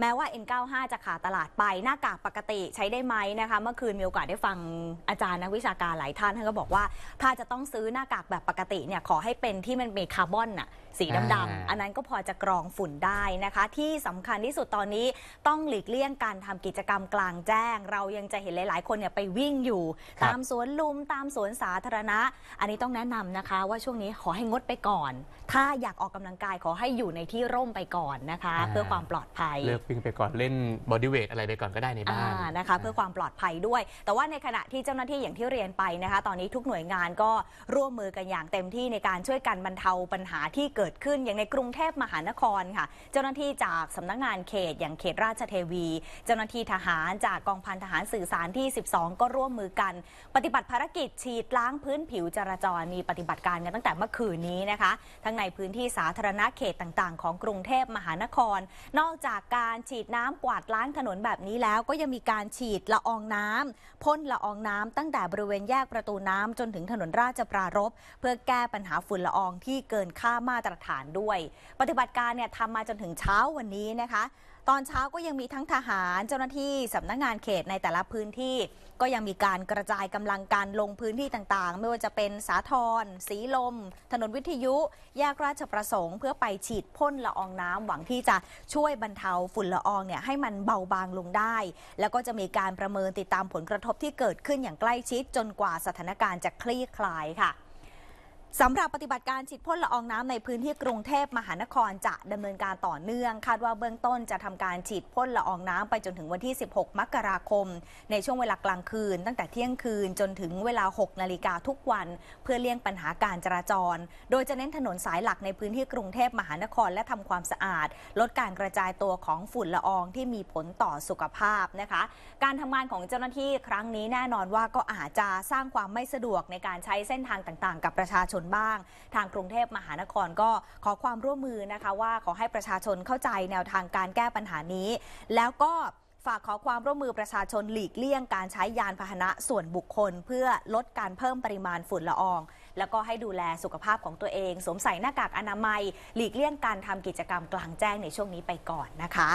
แม้ว่า N95 จะขาดตลาดไปหน้ากากปกติใช้ได้ไหมนะคะเมื่อคืนมีโอกาสได้ฟังอาจารย์นักวิชาการหลายท่านท่านก็บอกว่าถ้าจะต้องซื้อหน้ากากแบบปกติเนี่ยขอให้เป็นที่มันมีคาร์บอนอะสีดำๆอันนั้นก็พอจะกรองฝุ่นได้นะคะ ที่สำคัญที่สุดตอนนี้ต้องหลีกเลี่ยงการทำกิจกรรมกลางแจ้ง เรายังจะเห็นหลายๆคนเนี่ยไปวิ่งอยู่ ตามสวนลุม ตามสวนสาธารณะ อันนี้ต้องแนะนำนะคะ ว่าช่วงนี้ขอให้งดไปก่อน ถ้าอยากออกกำลังกายขอให้อยู่ในที่ร่มไปก่อนนะคะ เพื่อความปลอดภัยเลือกิ่งไปก่อนเล่นบอดี้เวทอะไรไปก่อนก็ได้ในบ้านนะคะเพื่อความปลอดภัยด้วย แต่ว่าในขณะที่เจ้าหน้าที่อย่างที่เรียนไปนะคะ ตอนนี้ทุกหน่วยงานก็ร่วมมือกันอย่างเต็มที่ในการช่วยกันบรรเทาปัญหาที่เกิดขึ้นอย่างในกรุงเทพมหานครค่ะ เจ้าหน้าที่จากสำนักงานเขตอย่างเขตราชเทวี เจ้าหน้าที่ทหารจากกองพันทหารสื่อสารที่ 12 ก็ร่วมมือกัน ปฏิบัติภารกิจฉีดล้างพื้นผิวจราจรมีปฏิบัติการกันตั้งแต่เมื่อคืนนี้นะคะ ทั้งในพื้นที่สาธารณะเขตต่างๆ ของกรุงเทพมหานคร นอกจากการการฉีดน้ำกวาดล้างถนนแบบนี้แล้วก็ยังมีการฉีดละอองน้ำพ่นละอองน้ำตั้งแต่บริเวณแยกประตูน้ำจนถึงถนนราชปรารบ เพื่อแก้ปัญหาฝุ่นละอองที่เกินค่ามาตรฐานด้วย ปฏิบัติการเนี่ยทำมาจนถึงเช้าวันนี้นะคะตอนเช้าก็ยังมีทั้งทหารเจ้าหน้าที่สำนักงงานเขตในแต่ละพื้นที่ ก็ยังมีการกระจายกำลังการลงพื้นที่ต่างๆ ไม่ว่าจะเป็นสาทรสีลม ถนนวิทยุแยกราชประสงค์เพื่อไปฉีดพ่นละอองน้ำหวังที่จะช่วยบรรเทาฝุ่นละอองเนี่ยให้มันเบาบางลงได้ แล้วก็จะมีการประเมินติดตามผลกระทบที่เกิดขึ้นอย่างใกล้ชิดจนกว่าสถานการณ์จะคลี่คลายค่ะสำหรับปฏิบัติการฉีดพ่นละอองน้ำในพื้นที่กรุงเทพมหานครจะดำเนินการต่อเนื่อง คาดว่าเบื้องต้นจะทำการฉีดพ่นละอองน้ำไปจนถึงวันที่ 16 มกราคม ในช่วงเวลากลางคืน ตั้งแต่เที่ยงคืนจนถึงเวลา 6 นาฬิกาทุกวัน เพื่อเลี่ยงปัญหาการจราจร โดยจะเน้นถนนสายหลักในพื้นที่กรุงเทพมหานครและทำความสะอาด ลดการกระจายตัวของฝุ่นละอองที่มีผลต่อสุขภาพนะคะ การทำงานของเจ้าหน้าที่ครั้งนี้แน่นอนว่าก็อาจจะสร้างความไม่สะดวกในการใช้เส้นทางต่างๆ กับประชาชนนบ้าง ทางกรุงเทพมหานครก็ขอความร่วมมือนะคะ ว่าขอให้ประชาชนเข้าใจแนวทางการแก้ปัญหานี้ แล้วก็ฝากขอความร่วมมือประชาชนหลีกเลี่ยงการใช้ยานพาหนะส่วนบุคคล เพื่อลดการเพิ่มปริมาณฝุ่นละออง แล้วก็ให้ดูแลสุขภาพของตัวเองสวมใส่หน้ากากอนามัย หลีกเลี่ยงการทำกิจกรรมกลางแจ้งในช่วงนี้ไปก่อนนะคะ